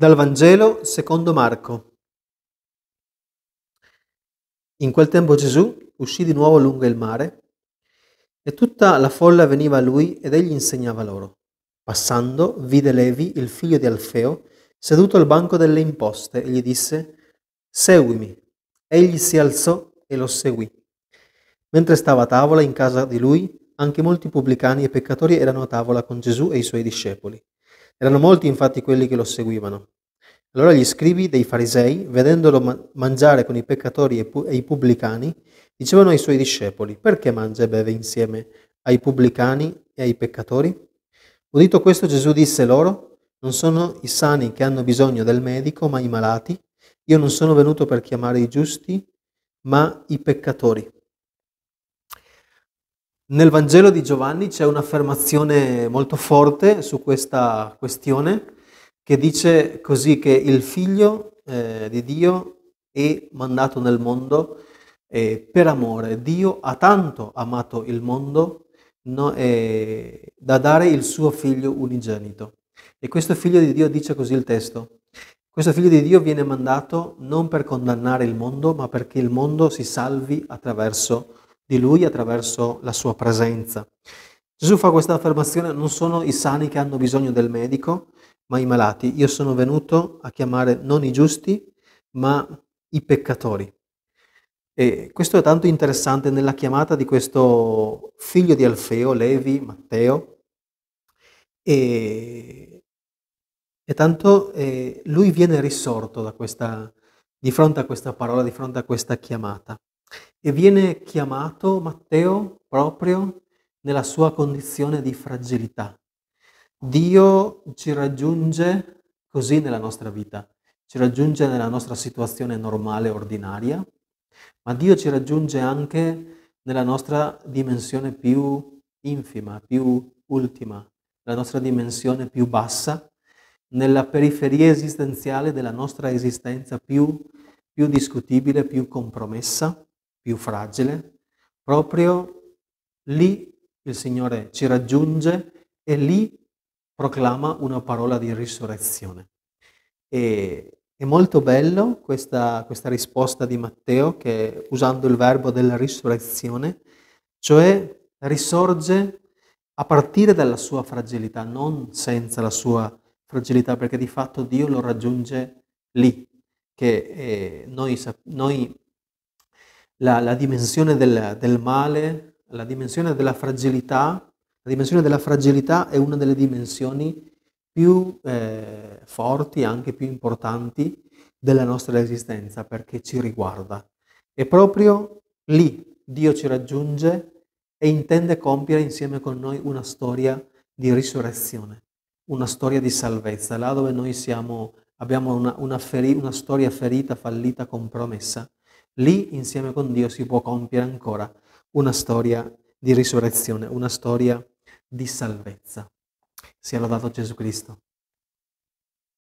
Dal Vangelo secondo Marco. In quel tempo Gesù uscì di nuovo lungo il mare e tutta la folla veniva a lui ed egli insegnava loro. Passando, vide Levi, il figlio di Alfeo, seduto al banco delle imposte e gli disse, Seguimi. Egli si alzò e lo seguì. Mentre stava a tavola in casa di lui, anche molti pubblicani e peccatori erano a tavola con Gesù e i suoi discepoli. Erano molti infatti quelli che lo seguivano. Allora gli scrivi dei farisei, vedendolo mangiare con i peccatori e i pubblicani, dicevano ai suoi discepoli, perché mangia e beve insieme ai pubblicani e ai peccatori? Udito questo Gesù disse loro, non sono i sani che hanno bisogno del medico, ma i malati. Io non sono venuto per chiamare i giusti, ma i peccatori. Nel Vangelo di Giovanni c'è un'affermazione molto forte su questa questione che dice così che il figlio eh, di Dio è mandato nel mondo eh, per amore. Dio ha tanto amato il mondo no, eh, da dare il suo figlio unigenito. E questo figlio di Dio dice così il testo. Questo figlio di Dio viene mandato non per condannare il mondo, ma perché il mondo si salvi attraverso Dio di Lui attraverso la sua presenza. Gesù fa questa affermazione, non sono i sani che hanno bisogno del medico, ma i malati. Io sono venuto a chiamare non i giusti, ma i peccatori. E questo è tanto interessante nella chiamata di questo figlio di Alfeo, Levi, Matteo, e, e tanto eh, lui viene risorto questa, di fronte a questa parola, di fronte a questa chiamata. E viene chiamato Matteo proprio nella sua condizione di fragilità. Dio ci raggiunge così nella nostra vita, ci raggiunge nella nostra situazione normale, ordinaria, ma Dio ci raggiunge anche nella nostra dimensione più infima, più ultima, la nostra dimensione più bassa, nella periferia esistenziale della nostra esistenza più, più discutibile, più compromessa più fragile, proprio lì il Signore ci raggiunge e lì proclama una parola di risurrezione. E è molto bello questa, questa risposta di Matteo che usando il verbo della risurrezione, cioè risorge a partire dalla sua fragilità, non senza la sua fragilità, perché di fatto Dio lo raggiunge lì, che eh, noi, noi la, la dimensione del, del, male, la dimensione della fragilità. La dimensione della fragilità è una delle dimensioni più eh, forti, anche più importanti della nostra esistenza perché ci riguarda. E proprio lì Dio ci raggiunge e intende compiere insieme con noi una storia di risurrezione, una storia di salvezza, là dove noi siamo, abbiamo una, una, feri, una storia ferita, fallita, compromessa. Lì insieme con Dio si può compiere ancora una storia di risurrezione, una storia di salvezza. Sia lodato Gesù Cristo.